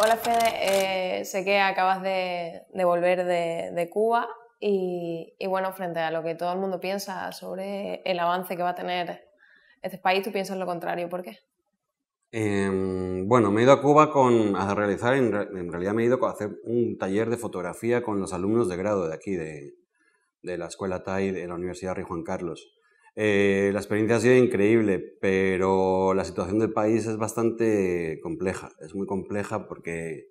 Hola Fede, eh, sé que acabas de, volver de, Cuba y, bueno, frente a lo que todo el mundo piensa sobre el avance que va a tener este país, tú piensas lo contrario, ¿por qué? Em, bueno, me he ido a Cuba a realizar, en, realidad me he ido a hacer un taller de fotografía con los alumnos de grado de aquí, de, la Escuela TAI de la Universidad Rey Juan Carlos. Eh, la experiencia ha sido increíble, pero la situación del país es bastante compleja. Es muy compleja porque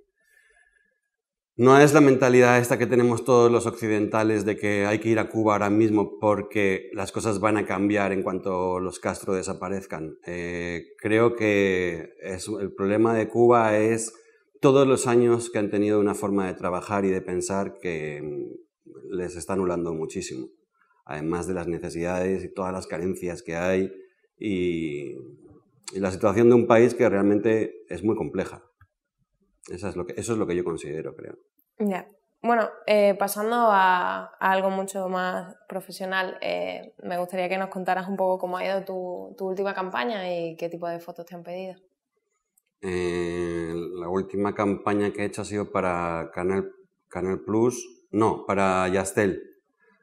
no es la mentalidad esta que tenemos todos los occidentales de que hay que ir a Cuba ahora mismo porque las cosas van a cambiar en cuanto los Castro desaparezcan. Eh, creo que el problema de Cuba es todos los años que han tenido una forma de trabajar y de pensar que mm, les está anulando muchísimo además de las necesidades y todas las carencias que hay y, la situación de un país que realmente es muy compleja. Eso es lo que, eso es lo que yo considero, creo. Bueno, eh, pasando a, algo mucho más profesional, eh, me gustaría que nos contaras un poco cómo ha ido tu, última campaña y qué tipo de fotos te han pedido. Eh, la última campaña que he hecho ha sido para Canal, Canal Plus, no, para Yastel.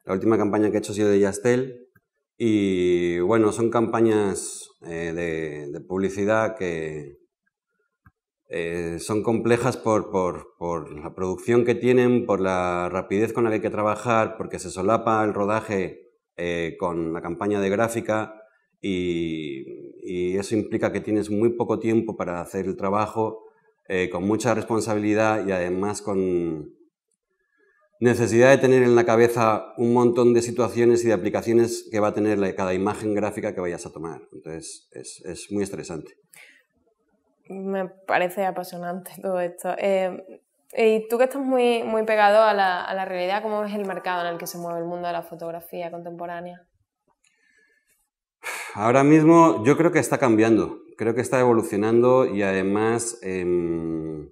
La última campaña que he hecho ha sido de Yastel y bueno, son campañas eh, de, publicidad que eh, son complejas por, la producción que tienen, por la rapidez con la que hay que trabajar, porque se solapa el rodaje eh, con la campaña de gráfica y, eso implica que tienes muy poco tiempo para hacer el trabajo, con mucha responsabilidad y además con necesidad de tener en la cabeza un montón de situaciones y de aplicaciones que va a tener cada imagen gráfica que vayas a tomar. Entonces, es, muy estresante. Me parece apasionante todo esto. Eh, eh, y tú que estás muy, muy pegado a la, realidad, ¿cómo ves el mercado en el que se mueve el mundo de la fotografía contemporánea? Ahora mismo yo creo que está cambiando, creo que está evolucionando y además... Em,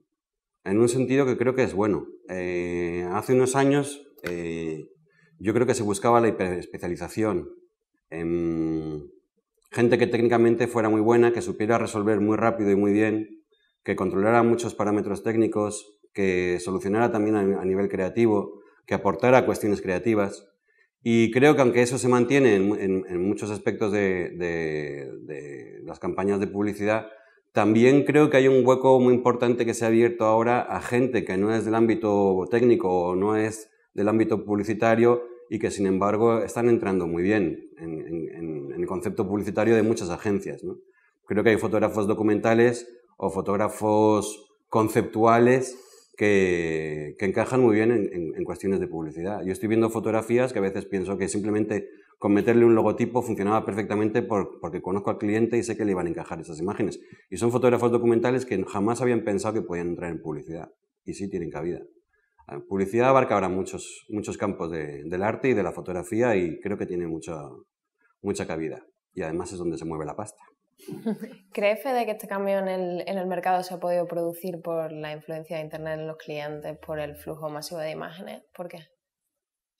en un sentido que creo que es bueno. Eh, hace unos años eh, yo creo que se buscaba la hiperespecialización. En gente que técnicamente fuera muy buena, que supiera resolver muy rápido y muy bien, que controlara muchos parámetros técnicos, que solucionara también a, nivel creativo, que aportara cuestiones creativas. Y creo que aunque eso se mantiene en, muchos aspectos de las campañas de publicidad, también creo que hay un hueco muy importante que se ha abierto ahora a gente que no es del ámbito técnico o no es del ámbito publicitario y que sin embargo están entrando muy bien en, el concepto publicitario de muchas agencias. Creo que hay fotógrafos documentales o fotógrafos conceptuales que, encajan muy bien en, en, cuestiones de publicidad. Yo estoy viendo fotografías que a veces pienso que simplemente con meterle un logotipo funcionaba perfectamente porque conozco al cliente y sé que le iban a encajar esas imágenes. Y son fotógrafos documentales que jamás habían pensado que podían entrar en publicidad. Y sí tienen cabida. Ah, publicidad abarca ahora muchos, muchos campos del arte y de la fotografía y creo que tiene mucha, mucha cabida. Y además es donde se mueve la pasta. ¿Crees, Fede, que este cambio en el, mercado se ha podido producir por la influencia de Internet en los clientes, por el flujo masivo de imágenes? ¿Por qué?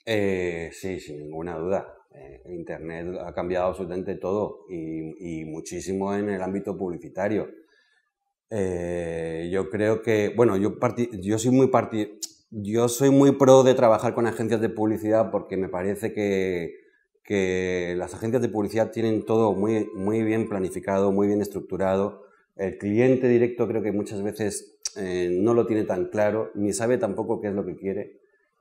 Eh, sí, sin ninguna duda. Eh, Internet ha cambiado absolutamente todo y, muchísimo en el ámbito publicitario. Eh, yo creo que, bueno, yo, yo soy muy yo soy muy pro de trabajar con agencias de publicidad porque me parece que, las agencias de publicidad tienen todo muy, muy bien planificado, muy bien estructurado. El cliente directo creo que muchas veces eh, no lo tiene tan claro, ni sabe tampoco qué es lo que quiere.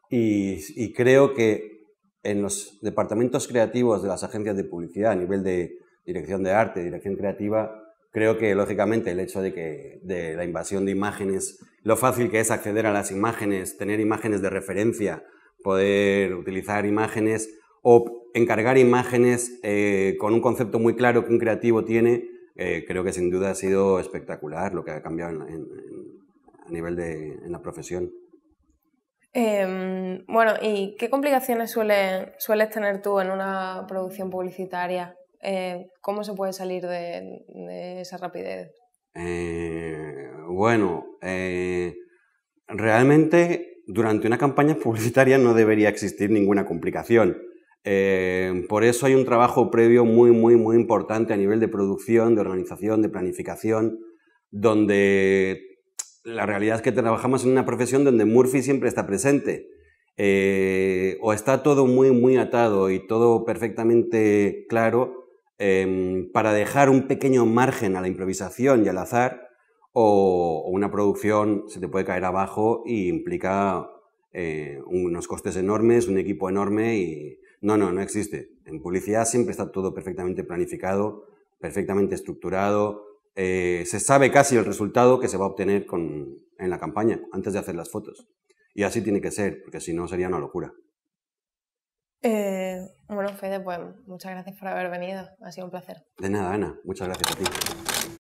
y creo que en los departamentos creativos de las agencias de publicidad a nivel de dirección de arte, dirección creativa, creo que lógicamente el hecho de que de la invasión de imágenes, lo fácil que es acceder a las imágenes, tener imágenes de referencia, poder utilizar imágenes o encargar imágenes eh, con un concepto muy claro que un creativo tiene, eh, creo que sin duda ha sido espectacular lo que ha cambiado a nivel de en la profesión. Em, bueno, ¿y qué complicaciones suele, sueles tener tú en una producción publicitaria? Eh, ¿Cómo se puede salir de, esa rapidez? Eh, bueno, eh, realmente durante una campaña publicitaria no debería existir ninguna complicación. por eso hay un trabajo previo muy, muy, muy importante a nivel de producción, de organización, de planificación, donde la realidad es que trabajamos en una profesión donde Murphy siempre está presente. Eh, o está todo muy, muy atado y todo perfectamente claro em, para dejar un pequeño margen a la improvisación y al azar, o, una producción se te puede caer abajo y implica eh, unos costes enormes, un equipo enorme y... No, no, no existe. En publicidad siempre está todo perfectamente planificado, perfectamente estructurado, eh, se sabe casi el resultado que se va a obtener con, en la campaña antes de hacer las fotos. Y así tiene que ser, porque si no sería una locura. Eh, bueno, Fede, pues muchas gracias por haber venido. Ha sido un placer. De nada, Ana. Muchas gracias a ti.